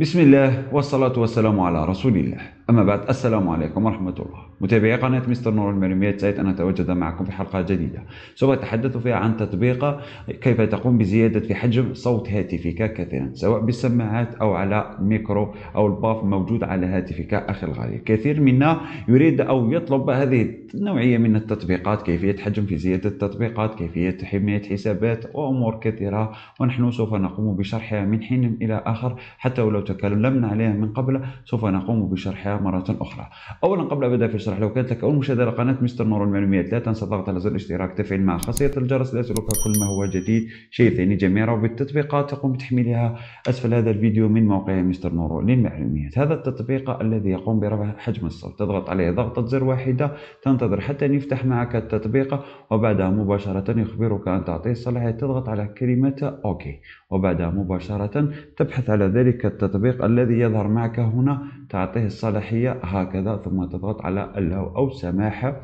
بسم الله والصلاة والسلام على رسول الله أما بعد السلام عليكم ورحمة الله متابعي قناة مستر نور المعلوميات سعيد أن أتواجد معكم في حلقة جديدة سوف أتحدث فيها عن تطبيق كيف تقوم بزيادة في حجم صوت هاتفك كثيرا سواء بالسماعات أو على الميكرو أو الباف موجود على هاتفك أخي الغالي كثير منا يريد أو يطلب هذه النوعية من التطبيقات كيفية حجم في زيادة التطبيقات كيفية حماية حسابات وأمور كثيرة ونحن سوف نقوم بشرحها من حين إلى آخر حتى ولو تكلمنا عليها من قبل سوف نقوم بشرحها مرة أخرى أولا قبل أن أبدأ في الشرح لو كانت لك أول مشاهدة لقناة مستر نور المعلومات لا تنسى الضغط على زر الاشتراك تفعيل مع خاصية الجرس ليصلك كل ما هو جديد شيء ثاني جميع وبالتطبيقات تقوم بتحميلها أسفل هذا الفيديو من موقع مستر نور للمعلوميات هذا التطبيق الذي يقوم برفع حجم الصوت تضغط عليه ضغطة زر واحدة تنتظر حتى يفتح معك التطبيق وبعدها مباشرة يخبرك أن تعطيه الصلاحية تضغط على كلمة أوكي وبعدها مباشرة تبحث على ذلك التطبيق الذي يظهر معك هنا تعطيه الصلاحية هكذا ثم تضغط على اللو أو سماحة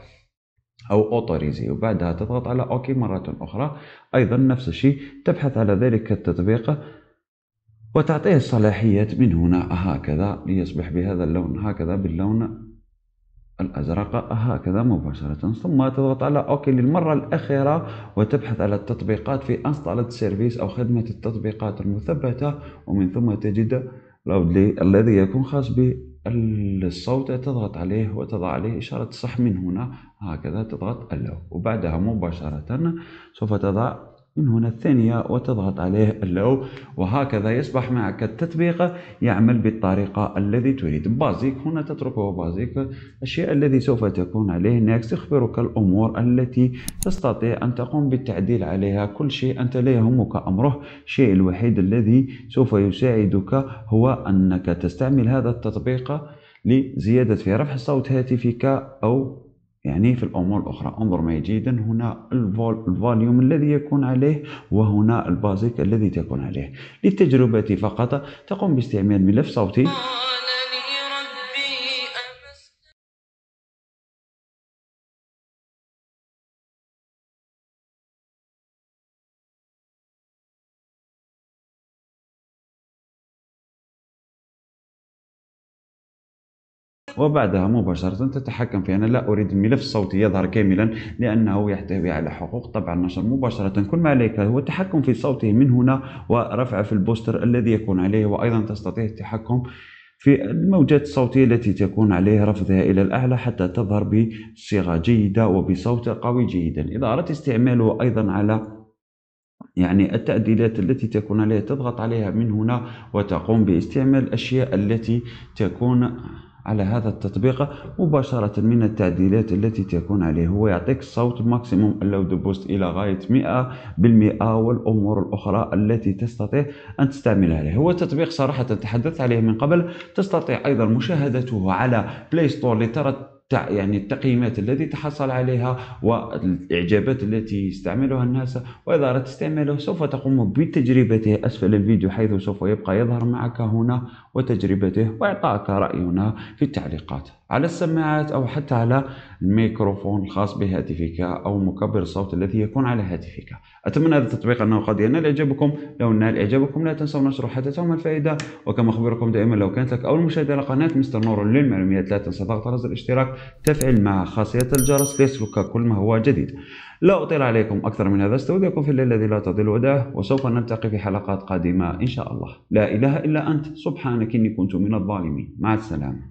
أو أوتوريزي وبعدها تضغط على أوكي مرة أخرى أيضا نفس الشيء تبحث على ذلك التطبيق وتعطيه الصلاحيات من هنا هكذا ليصبح بهذا اللون هكذا باللون الأزرق هكذا مباشرة ثم تضغط على أوكي للمرة الأخيرة وتبحث على التطبيقات في أنستالت سيرفيس أو خدمة التطبيقات المثبتة ومن ثم تجد لي الذي يكون خاص الصوت تضغط عليه وتضع عليه إشارة صح من هنا هكذا تضغط له وبعدها مباشرة سوف تضع من هنا الثانية وتضغط عليه اللو وهكذا يصبح معك التطبيق يعمل بالطريقة الذي تريد بازيك هنا تتركه بازيك الشيء الذي سوف تكون عليه ناكس يخبرك الأمور التي تستطيع أن تقوم بالتعديل عليها كل شيء أنت لا يهمك أمره الشيء الوحيد الذي سوف يساعدك هو أنك تستعمل هذا التطبيق لزيادة في رفع صوت هاتفك أو يعني في الامور الاخرى انظر ما جيدا هنا الفوليوم الذي يكون عليه وهنا البازيك الذي تكون عليه للتجربه فقط تقوم باستعمال ملف صوتي وبعدها مباشرة تتحكم في أنا لا أريد الملف الصوتي يظهر كاملا لأنه يحتوي على حقوق طبع النشر مباشرة كل ما عليك هو التحكم في صوته من هنا ورفعه في البوستر الذي يكون عليه وأيضا تستطيع التحكم في الموجات الصوتية التي تكون عليه رفضها إلى الأعلى حتى تظهر بصيغة جيدة وبصوت قوي جيدا إذا أردت استعماله أيضا على يعني التعديلات التي تكون عليها تضغط عليها من هنا وتقوم باستعمال الأشياء التي تكون على هذا التطبيق مباشرة من التعديلات التي تكون عليه هو يعطيك صوت ماكسيموم اللود بوست إلى غاية 100% والأمور الأخرى التي تستطيع أن تستعملها عليه هو تطبيق صراحة تحدثت عليه من قبل تستطيع أيضا مشاهدته على بلاي ستور لترى يعني التقييمات التي تحصل عليها والإعجابات التي يستعملها الناس وإذا أردت استعماله سوف تقوم بتجربته أسفل الفيديو حيث سوف يبقى يظهر معك هنا وتجربته وإعطائك رأينا في التعليقات على السماعات أو حتى على الميكروفون الخاص بهاتفك أو مكبر الصوت الذي يكون على هاتفك أتمنى هذا التطبيق أنه قد ينال إعجابكم لو نال إعجابكم لا تنسوا نشر تهم الفائدة وكما أخبركم دائما لو كانت لك أول مشاهدة لقناة مستر نور للمعلومات لا تنسى ضغط على زر الاشتراك تفعل مع خاصية الجرس ليسلك كل ما هو جديد لا أطيل عليكم أكثر من هذا استودعكم في الليل الذي لا تضل وداه وسوف نلتقي في حلقات قادمة إن شاء الله لا إله إلا أنت سبحانك إني كنت من الظالمين مع السلامة